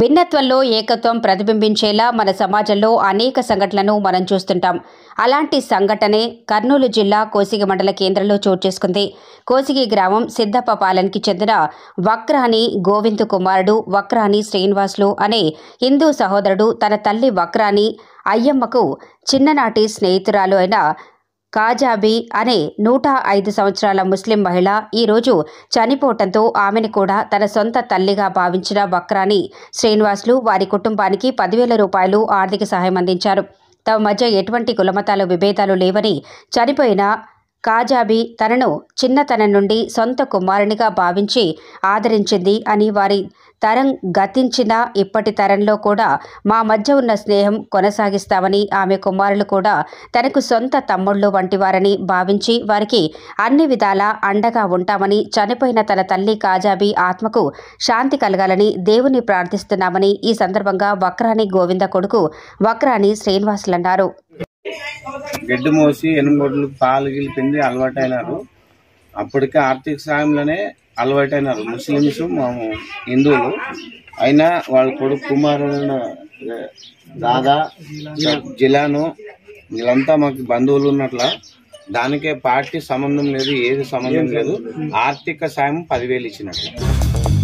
భిన్నత్వంలో ఏకత్వం ప్రతిబింబించేలా మన సమాజంలో అనేక సంఘటనలను మనం చూస్తుంటాం అలాంటి సంఘటనే కర్నూలు జిల్లా కోసిగి మండల కేంద్రంలో చోటు చేసుకుంది కోసిగి గ్రామం సిద్ధప్ప పాలనకి చెందిన వక్రాని గోవింద్ కుమారుడు వక్రాని శ్రీనివాసులు అనే హిందూ సహోదరుడు తన తల్లి వక్రాని అయ్యమ్మకు చిన్ననాటి స్నేహితురాలు అయిన కాజాబీ అనే నూట ఐదు సంవత్సరాల ముస్లిం మహిళ ఈరోజు చనిపోవటంతో ఆమెను కూడా తన సొంత తల్లిగా భావించిన బక్రాని శ్రీనివాసులు వారి కుటుంబానికి పదివేల రూపాయలు ఆర్థిక సహాయం అందించారు తమ మధ్య ఎటువంటి కులమతాలు విభేదాలు లేవని చనిపోయిన కాజాబీ తనను చిన్నతనం నుండి సొంత కుమారునిగా భావించి ఆదరించింది అని వారి తరం గతించిన ఇప్పటి తరంలో కూడా మా మధ్య ఉన్న స్నేహం కొనసాగిస్తామని ఆమె కుమారులు కూడా తనకు సొంత తమ్ముళ్ళు వంటివారని భావించి వారికి అన్ని విధాలా అండగా ఉంటామని చనిపోయిన తన తల్లి కాజాబీ ఆత్మకు శాంతి కలగాలని దేవుని ప్రార్థిస్తున్నామని ఈ సందర్భంగా వక్రాని గోవింద కొడుకు వక్రాని శ్రీనివాసులన్నారు గడ్డి మోసి ఎనుమొడ్లు పాలు గిలిపింది అలవాటైనారు అప్పటికే ఆర్థిక సాయంలోనే అలవాటైనారు ముస్లిమ్స్ మేము హిందువులు అయినా వాళ్ళ కొడుకు కుమారుడైన దాదా జిలాను వీళ్ళంతా మాకు బంధువులు ఉన్నట్ల దానికే పార్టీ సంబంధం లేదు ఏది సంబంధం లేదు ఆర్థిక సాయం పదివేలు ఇచ్చినట్లు